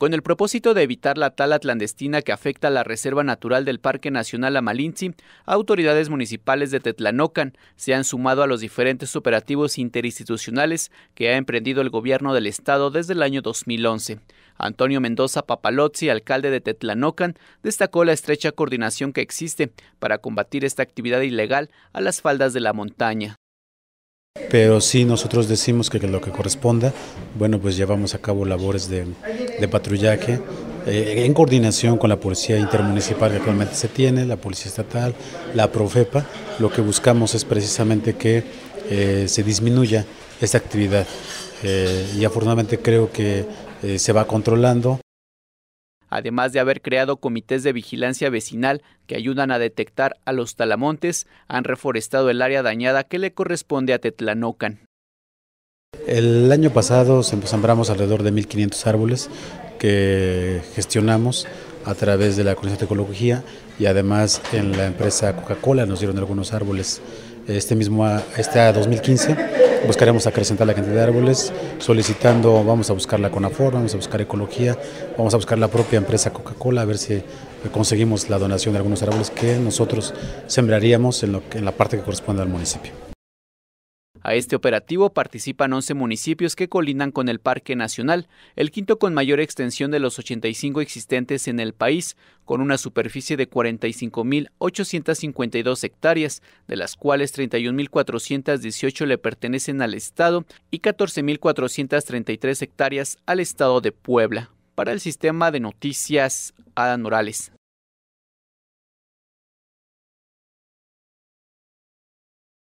con el propósito de evitar la tala clandestina que afecta a la Reserva Natural del Parque Nacional Amalinzi, autoridades municipales de Tetlanocan se han sumado a los diferentes operativos interinstitucionales que ha emprendido el gobierno del estado desde el año 2011. Antonio Mendoza Papalozzi, alcalde de Tetlanocan, destacó la estrecha coordinación que existe para combatir esta actividad ilegal a las faldas de la montaña. Pero sí, nosotros decimos que lo que corresponda, bueno, pues llevamos a cabo labores de, patrullaje eh, en coordinación con la Policía Intermunicipal que actualmente se tiene, la Policía Estatal, la Profepa. Lo que buscamos es precisamente que eh, se disminuya esta actividad eh, y afortunadamente creo que se va controlando además de haber creado comités de vigilancia vecinal que ayudan a detectar a los talamontes, han reforestado el área dañada que le corresponde a Tetlanocan. El año pasado sembramos alrededor de 1.500 árboles que gestionamos a través de la Comisión de Ecología y además en la empresa Coca-Cola nos dieron algunos árboles. Este mismo, este 2015, buscaremos acrecentar la cantidad de árboles, solicitando, vamos a buscar la CONAFOR, vamos a buscar Ecología, vamos a buscar la propia empresa Coca-Cola, a ver si conseguimos la donación de algunos árboles que nosotros sembraríamos en, lo, en la parte que corresponde al municipio. A este operativo participan 11 municipios que colindan con el Parque Nacional, el quinto con mayor extensión de los 85 existentes en el país, con una superficie de 45.852 hectáreas, de las cuales 31.418 le pertenecen al Estado y 14.433 hectáreas al Estado de Puebla. Para el sistema de noticias, Adán Morales.